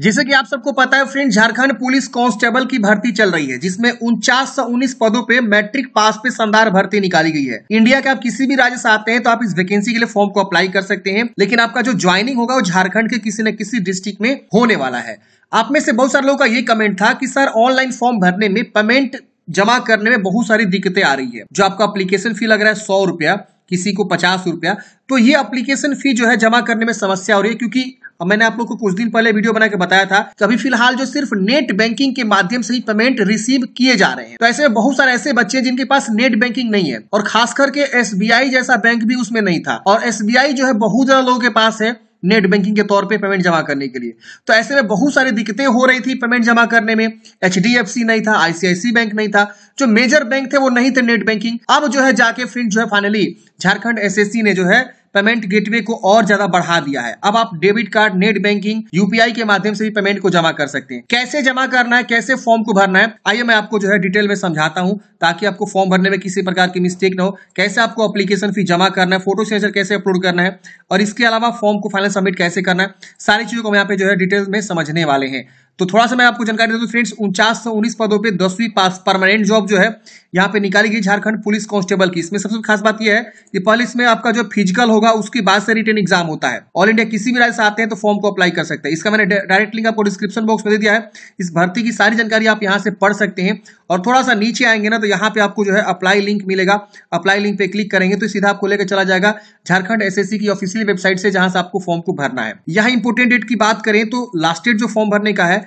जैसे कि आप सबको पता है फ्रेंड झारखंड पुलिस कांस्टेबल की भर्ती चल रही है जिसमें उनचास सौ उन्नीस पदों पे मैट्रिक पास पे शानदार भर्ती निकाली गई है इंडिया के आप किसी भी राज्य से आते हैं तो आप इस वैकेंसी के लिए फॉर्म को अप्लाई कर सकते हैं लेकिन आपका जो ज्वाइनिंग होगा वो झारखंड के किसी न किसी डिस्ट्रिक्ट में होने वाला है आप में से बहुत सारे लोगों का ये कमेंट था कि सर ऑनलाइन फॉर्म भरने में पेमेंट जमा करने में बहुत सारी दिक्कतें आ रही है जो आपका अप्लीकेशन फी लग रहा है सौ रुपया किसी को पचास रुपया तो ये अप्लीकेशन फी जो है जमा करने में समस्या हो रही है क्योंकि और मैंने आप लोग को कुछ दिन पहले वीडियो बना के बताया था कि अभी फिलहाल जो सिर्फ नेट बैंकिंग के माध्यम से ही पेमेंट रिसीव किए जा रहे हैं तो ऐसे में बहुत सारे ऐसे बच्चे जिनके पास नेट बैंकिंग नहीं है और खास करके एस जैसा बैंक भी उसमें नहीं था और एस जो है बहुत ज्यादा लोगों के पास है नेट बैंकिंग के तौर पे पेमेंट जमा करने के लिए तो ऐसे में बहुत सारी दिक्कतें हो रही थी पेमेंट जमा करने में एच नहीं था आईसीआईसी बैंक नहीं था जो मेजर बैंक थे वो नहीं थे नेट बैंकिंग अब जो है जाके फिर जो है फाइनली झारखंड एसएससी ने जो है पेमेंट गेटवे को और ज्यादा बढ़ा दिया है अब आप debit card net banking UPI के माध्यम से भी पेमेंट को जमा कर सकते हैं कैसे जमा करना है कैसे फॉर्म को भरना है आइए मैं आपको जो है डिटेल में समझाता हूं ताकि आपको फॉर्म भरने में किसी प्रकार की मिस्टेक न हो कैसे आपको अप्लीकेशन फी जमा करना है फोटो सिग्नेचर कैसे अपलोड करना है और इसके अलावा फॉर्म को फाइनल सबमिट कैसे करना है सारी चीजों को हम यहाँ पे जो है डिटेल में समझने वाले हैं तो थोड़ा सा मैं आपको जानकारी देता हूँ फ्रेंड्स उनचास सौ उन्नीस पदों पे दसवीं पास परमानेंट जॉब जो है यहाँ पे निकाली गई झारखंड पुलिस कांस्टेबल की इसमें सबसे खास बात यह है कि पहले इसमें आपका जो फिजिकल होगा उसके बाद से रिटर्न एग्जाम होता है ऑल इंडिया किसी भी राज्य से आते हैं तो फॉर्म को अप्लाई कर सकते हैं इसका मैंने डायरेक्ट लिंक आपको डिस्क्रिप्शन बॉक्स में दे दिया है इस भर्ती की सारी जानकारी आप यहाँ से पढ़ सकते हैं और थोड़ा सा नीचे आएंगे ना तो यहाँ पे आपको जो है अप्लाई लिंक मिलेगा अप्लाई लिंक पे क्लिक करेंगे तो सीधा आपको लेकर चला जाएगा झारखंड एस की ऑफिशियल वेबसाइट से जहां से आपको फॉर्म को भरना है यहाँ इंपोर्टेंट डेट की बात करें तो लास्ट डेट जो फॉर्म भरने का है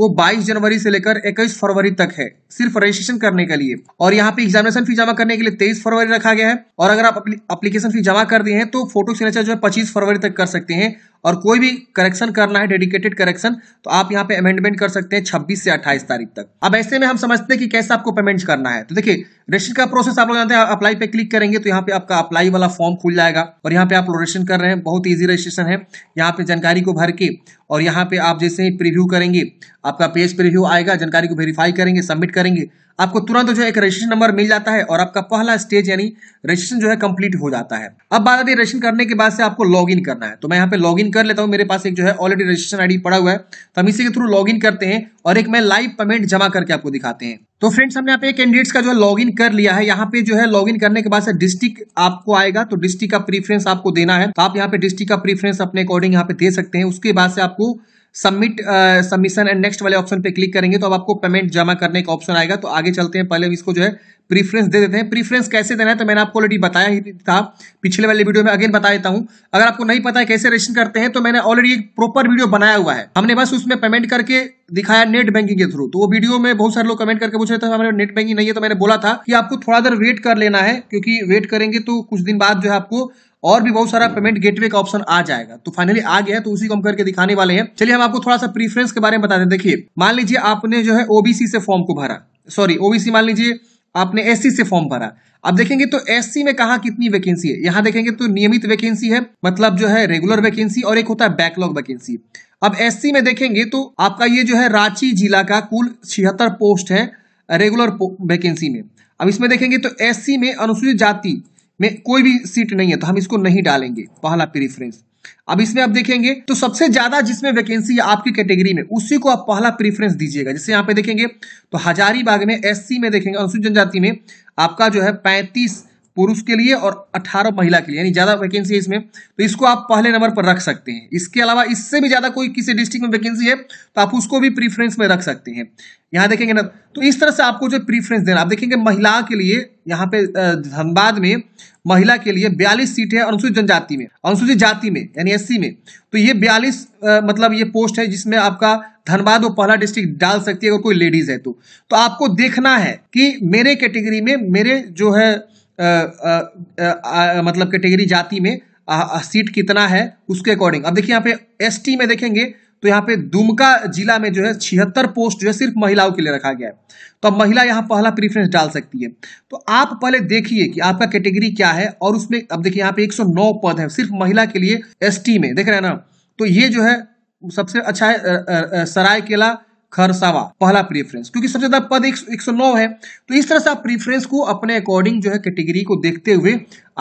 वो 22 जनवरी से लेकर 21 फरवरी तक है सिर्फ रजिस्ट्रेशन करने के लिए और यहाँ पे एग्जामिनेशन फी जमा करने के लिए 23 फरवरी रखा गया है और अगर आप अप्लीकेशन फी जमा कर दिए हैं तो फोटो सिग्नेचर जो है 25 फरवरी तक कर सकते हैं और कोई भी करेक्शन करना है डेडिकेटेड करेक्शन तो आप यहाँ पे अमेंडमेंट कर सकते हैं छब्बीस से अट्ठाईस तारीख तक अब ऐसे में हम समझते हैं कि कैसे आपको पेमेंट करना है तो देखिए रजिस्ट्रेशन का प्रोसेस आप लोग जानते हैं अप्लाई पे क्लिक करेंगे तो यहाँ पे आपका अप्लाई वाला फॉर्म खुल जाएगा और यहाँ पे आप रजिस्ट्रेशन कर रहे हैं बहुत ईजी रजिस्ट्रेशन है यहाँ पे जानकारी को भर के और यहाँ पे आप जैसे ही प्रिव्यू करेंगे आपका पेज पर रिव्यू आएगा जानकारी को वेरीफाई करेंगे सबमिट करेंगे आपको तुरंत जो है एक रजिस्ट्रेशन नंबर मिल जाता है और आपका पहला स्टेज यानी रजिस्ट्रेशन जो है कंप्लीट हो जाता है अब बात आती है रजिस्ट्रेशन करने के बाद से आपको लॉग इन करना है तो मैं यहाँ पे लॉग इन कर लेता हूँ मेरे पास एक जो है ऑलरेडी रजिस्ट्रेशन आईडी पड़ा हुआ है तो हम इसी के थ्रू लॉग इन करते हैं और एक मैं लाइव पेमेंट जमा करके आपको दिखाते हैं तो फ्रेंड्स हमने यहाँ पे कैंडिडेट्स का जो है लॉग इन कर लिया है यहाँ पे जो है लॉग इन करने के बाद से डिस्ट्रिक्ट आपको आएगा तो डिस्ट्रिक्ट का प्रीफरेंस आपको देना है तो आप यहाँ पे डिस्ट्रिक्ट का प्रीफरेंस अपने अकॉर्डिंग यहाँ पे दे सकते हैं उसके बाद से आपको सबमिट सबमिशन एंड नेक्स्ट वाले ऑप्शन पे क्लिक करेंगे तो अब आपको पेमेंट जमा करने का ऑप्शन आएगा तो आगे चलते हैं पहले इसको जो है प्रीफ्रेंस दे देते हैं प्रीफ्रेंस कैसे देना है तो मैंने आपको ऑलरेडी बताया ही था पिछले वाले वीडियो में अगेन बता देता हूं अगर आपको नहीं पता है कैसे रजिस्टर करते हैं तो मैंने ऑलरेडी एक प्रॉपर वीडियो बनाया हुआ है हमने बस उसमें पेमेंट करके दिखाया नेट बैंकिंग के थ्रू तो वो वीडियो में बहुत सारे लोग कमेंट करके पूछ रहे थे हमारे नेट बैंकिंग नहीं है तो मैंने बोला था कि आपको थोड़ा देर वेट कर लेना है क्योंकि वेट करेंगे तो कुछ दिन बाद जो है आपको और भी बहुत सारा पेमेंट गेटवे का ऑप्शन आ जाएगा तो फाइनली आ गया तो उसी को हम करके दिखाने वाले हैं चलिए हम आपको थोड़ा सा प्रीफरेंस के बारे में बताते हैं देखिए मान लीजिए आपने जो है ओबीसी से फॉर्म को भरा सॉरी ओबीसी मान लीजिए आपने एस से फॉर्म भरा अब देखेंगे तो एस में कहा कितनी वैकेंसी है यहाँ देखेंगे तो नियमित वैकेंसी है मतलब जो है रेगुलर वैकेंसी और एक होता है बैकलॉग वैकेंसी अब एस में देखेंगे तो आपका ये जो है रांची जिला का कुल छिहत्तर पोस्ट है रेगुलर वैकेंसी में अब इसमें देखेंगे तो एस में अनुसूचित जाति में कोई भी सीट नहीं है तो हम इसको नहीं डालेंगे पहला प्रीफरेंस अब इसमें आप देखेंगे तो सबसे ज्यादा जिसमें वैकेंसी है आपकी कैटेगरी में उसी को आप पहला प्रीफरेंस दीजिएगा जैसे यहां पे देखेंगे तो हजारीबाग में एससी में देखेंगे अनुसूचित जनजाति में आपका जो है पैंतीस पुरुष के लिए और 18 महिला के लिए यानी ज़्यादा वैकेंसी है इसमें तो इसको आप पहले नंबर पर रख सकते हैं इसके अलावा इससे भी ज़्यादा कोई किसी डिस्ट्रिक्ट में वैकेंसी है तो आप उसको भी प्रीफरेंस में रख सकते हैं यहाँ देखेंगे ना तो इस तरह से आपको जो प्रीफरेंस देना आप देखेंगे महिला के लिए यहाँ पे धनबाद में महिला के लिए बयालीस सीट है अनुसूचित जनजाति में अनुसूचित जाति में यानी एससी में तो ये बयालीस मतलब ये पोस्ट है जिसमें आपका धनबाद वो पहला डिस्ट्रिक्ट डाल सकती है अगर कोई लेडीज है तो, तो आपको देखना है कि मेरे कैटेगरी में मेरे जो है मतलब कैटेगरी जाति में सीट कितना है उसके अकॉर्डिंग अब देखिए यहाँ पे एसटी में देखेंगे तो यहाँ पे दुमका जिला में जो है छिहत्तर पोस्ट जो है सिर्फ महिलाओं के लिए रखा गया है तो अब महिला यहाँ पहला प्रीफरेंस डाल सकती है तो आप पहले देखिए कि आपका कैटेगरी क्या है और उसमें अब देखिए यहाँ पे 109 पद है सिर्फ महिला के लिए एसटी में देख रहे हैं ना तो ये जो है सबसे अच्छा है सरायकेला खरसावा पहला प्रीफरेंस क्योंकि सबसे ज्यादा पद एक सौ नौ है तो इस तरह से आप प्रीफरेंस को अपने अकॉर्डिंग जो है कैटेगरी को देखते हुए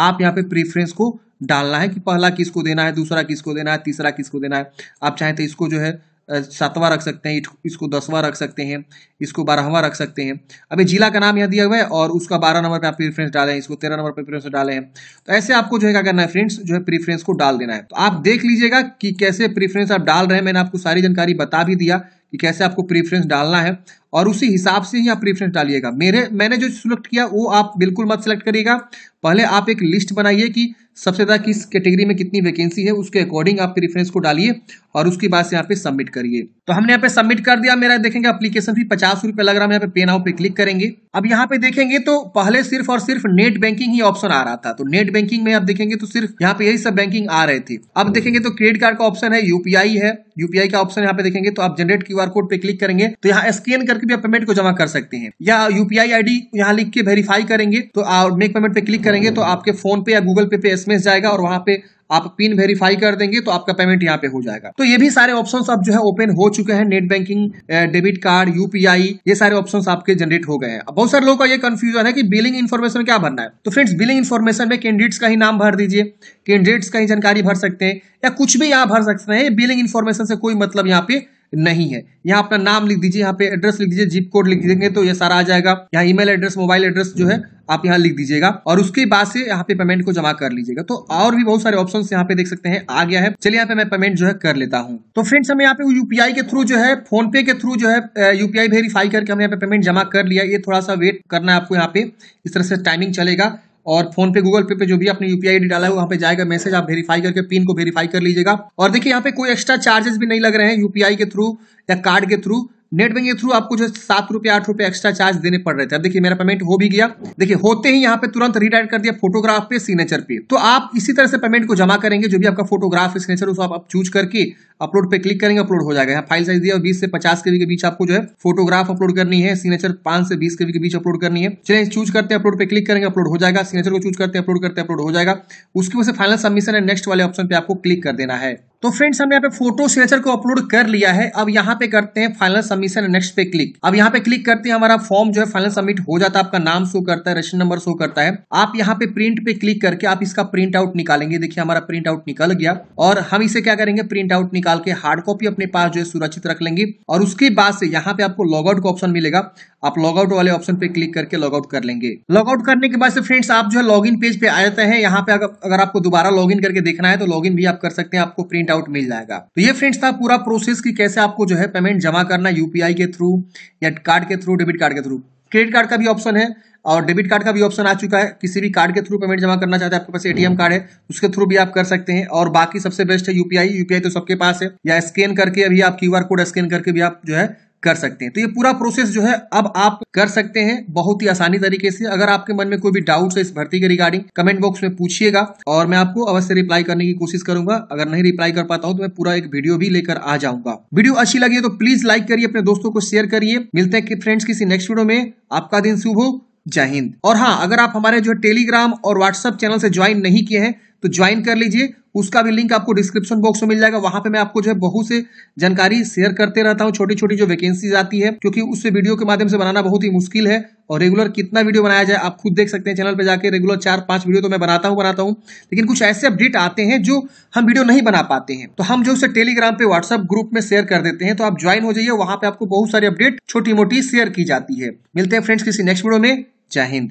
आप यहाँ पे प्रीफरेंस को डालना है कि पहला किसको देना है दूसरा किसको देना है तीसरा किसको देना है आप चाहें तो इसको जो है सातवां रख सकते हैं इसको दसवां रख सकते हैं इसको बारहवां रख सकते हैं अभी जिला का नाम यहाँ दिया हुआ है और उसका बारह नंबर पर आप प्रीफरेंस डाले हैं इसको तेरह नंबर पर प्रीफरेंस डाले हैं तो ऐसे आपको जो है क्या करना है फ्रेंड्स जो है प्रीफरेंस को डाल देना है तो आप देख लीजिएगा कि कैसे प्रीफरेंस आप डाल रहे हैं मैंने आपको सारी जानकारी बता भी दिया कि कैसे आपको प्रीफ्रेंस डालना है और उसी हिसाब से ही आप प्रेफरेंस डालिएगा मेरे मैंने जो सिलेक्ट किया वो आप बिल्कुल मत सिलेक्ट करिएगा पहले आप एक लिस्ट बनाइए कि सबसे ज़्यादा किस कैटेगरी में कितनी वैकेंसी है उसके अकॉर्डिंग आप प्रीफरेंस को डालिए और उसके बाद से यहाँ पे सबमिट करिए तो हमने यहाँ पे सबमिट कर दिया मेरा देखेंगे अप्लीकेशन भी पचास रुपये लग रहा है यहाँ पे पे नाउ पे क्लिक करेंगे अब यहाँ पे देखेंगे तो पहले सिर्फ और सिर्फ नेट बैंकिंग ही ऑप्शन आ रहा था तो नेट बैंकिंग में आप देखेंगे तो सिर्फ यहाँ पे यही सब बैंकिंग आ रहे थे अब देखेंगे तो क्रेडिट कार्ड का ऑप्शन है यूपीआई है यूपीआई का ऑप्शन यहाँ पे देखेंगे तो आप जनरेट क्यू कोड पे क्लिक करेंगे तो यहाँ स्कैन करके करके भी आप पेमेंट को जमा कर सकते हैं या यूपीआई आईडी यहाँ लिख के वेरीफाई करेंगे तो मेक पेमेंट पे क्लिक करेंगे तो आपके फोन पे या गूगल पे पे एसएमएस जाएगा और वहां पे आप पिन वेरीफाई कर देंगे तो आपका पेमेंट यहाँ पे हो जाएगा तो ये भी सारे ऑप्शंस अब जो है ओपन हो चुके हैं net banking debit card UPI ये सारे ऑप्शंस आपके जनरेट हो गए हैं बहुत सारे लोगों का ये कंफ्यूजन है कि बिलिंग इन्फॉर्मेशन क्या भरना है तो फ्रेंड्स बिलिंग इन्फॉर्मेशन में कैंडिडेट्स का ही नाम भर दीजिए कैंडिडेट्स का ही जानकारी भर सकते हैं या कुछ भी यहाँ भर सकते हैं बिलिंग इन्फॉर्मेशन से कोई मतलब यहाँ पे नहीं है यहाँ अपना नाम लिख दीजिए यहाँ पे एड्रेस लिख दीजिए जिप कोड लिख देंगे तो ये सारा आ जाएगा यहाँ ईमेल एड्रेस मोबाइल एड्रेस जो है आप यहाँ लिख दीजिएगा और उसके बाद से यहाँ पे पेमेंट को जमा कर लीजिएगा तो और भी बहुत सारे ऑप्शन यहाँ पे देख सकते हैं आ गया है चलिए यहाँ पे मैं पेमेंट जो है कर लेता हूँ तो फ्रेंड्स हमें यहाँ पे यूपीआई के थ्रू जो है फोन पे के थ्रू जो है यूपीआई वेरीफाई करके हमें यहाँ पे पेमेंट जमा कर लिया ये थोड़ा सा वेट करना है आपको यहाँ पे इस तरह से टाइमिंग चलेगा और फोन पे गूगल पे पे जो भी आपने यूपीआई डाला है वहाँ पे जाएगा मैसेज आप वेरीफाई करके पिन को वेरीफाई कर लीजिएगा और देखिए यहाँ पे कोई एक्स्ट्रा चार्जेस भी नहीं लग रहे हैं यूपीआई के थ्रू या कार्ड के थ्रू नेट बैंकिंग के थ्रू आपको जो सात रुपये आठ रुपये एक्स्ट्रा चार्ज देने पड़ रहे थे अब देखिए मेरा पेमेंट हो भी गया देखिए होते ही यहाँ पे तुरंत रिटायर कर दिया फोटोग्राफ पे सिग्नेचर पे तो आप इसी तरह से पेमेंट को जमा करेंगे जो भी आपका फोटोग्राफ सिग्नेचर उसको आप, चूज करके अपलोड पे क्लिक करेंगे अपलोड हो जाएगा यहाँ फाइल साइज दिया बीस से पचास के बीच आपको जो है फोटोग्राफ अपलोड करनी है सिग्नेचर पांच से बीस के बीच अपलोड करनी है चलिए चूज करते हैं अपलोड पे क्लिक करेंगे अपलोड हो जाएगा सिग्नेचर को चूज करते हैं अपलोड करते हैं अपलोड हो जाएगा उसके वजह से फाइनल सबमिशन है नेक्स्ट वाले ऑप्शन पे आपको क्लिक कर देना है तो फ्रेंड्स हमने यहाँ पे फोटो सिग्नेचर को अपलोड कर लिया है अब यहाँ पे करते हैं फाइनल सबमिशन नेक्स्ट पे क्लिक अब यहाँ पे क्लिक करते हैं हमारा फॉर्म जो है फाइनल सबमिट हो जाता है आपका नाम शो करता है रेशन नंबर शो करता है आप यहाँ पे प्रिंट पे क्लिक करके आप इसका प्रिंट आउट निकालेंगे देखिए हमारा प्रिंट आउट निकल गया और हम इसे क्या करेंगे प्रिंट आउट निकाल के हार्ड कॉपी अपने पास जो है सुरक्षित रख लेंगे और उसके बाद से यहाँ पे आपको लॉग आउट का ऑप्शन मिलेगा आप लॉगआउट वाले ऑप्शन पे क्लिक करके लॉगआउट कर लेंगे लॉगआउट करने के बाद से फ्रेंड्स आप जो है लॉग पेज पे आ जाते हैं यहाँ पे अगर आपको दोबारा लॉग करके देखना है तो लॉग भी आप कर सकते हैं आपको प्रिंट आउट मिल जाएगा तो ये फ्रेंड्स था पूरा प्रोसेस की कैसे आपको जो है पेमेंट जमा करना यूपीआई के थ्रू या कार्ड के थ्रू डेबिट कार्ड के थ्रू क्रेडिट कार्ड का भी ऑप्शन है और डेबिट कार्ड का भी ऑप्शन आ चुका है किसी भी कार्ड के थ्रू पेमेंट जमा करना चाहते हैं आपके पास एटीएम कार्ड है उसके थ्रू भी आप कर सकते हैं और बाकी सबसे बेस्ट है यूपीआई यूपीआई तो सबके पास है या स्कैन करके अभी आप क्यू कोड स्कैन करके भी आप जो है कर सकते हैं तो ये पूरा प्रोसेस जो है अब आप कर सकते हैं बहुत ही आसानी तरीके से अगर आपके मन में कोई भी डाउट है इस भर्ती के रिगार्डिंग कमेंट बॉक्स में पूछिएगा और मैं आपको अवश्य रिप्लाई करने की कोशिश करूंगा अगर नहीं रिप्लाई कर पाता हूं तो मैं पूरा एक वीडियो भी लेकर आ जाऊंगा वीडियो अच्छी लगी तो प्लीज लाइक करिए अपने दोस्तों को शेयर करिए मिलते हैं कि फ्रेंड्स किसी नेक्स्ट वीडियो में आपका दिन शुभ हो जय हिंद और हाँ अगर आप हमारे जो टेलीग्राम और व्हाट्सएप चैनल से ज्वाइन नहीं किए हैं तो ज्वाइन कर लीजिए उसका भी लिंक आपको डिस्क्रिप्शन बॉक्स में मिल जाएगा वहां पे मैं आपको जो है बहुत से जानकारी शेयर करते रहता हूँ छोटी छोटी जो वैकेंसीज आती है क्योंकि उससे वीडियो के माध्यम से बनाना बहुत ही मुश्किल है और रेगुलर कितना वीडियो बनाया जाए आप खुद देख सकते हैं चैनल पर जाकर रेगुलर चार पांच वीडियो तो मैं बनाता हूँ बनाता हूँ लेकिन कुछ ऐसे अपडेट आते हैं जो हम वीडियो नहीं बना पाते हैं तो हम जो उसे टेलीग्राम पे व्हाट्सअप ग्रुप में शेयर कर देते हैं तो आप ज्वाइन हो जाइए वहां पे आपको बहुत सारी अपडेट छोटी मोटी शेयर की जाती है मिलते हैं फ्रेंड्स किसी नेक्स्ट वीडियो में जय हिंद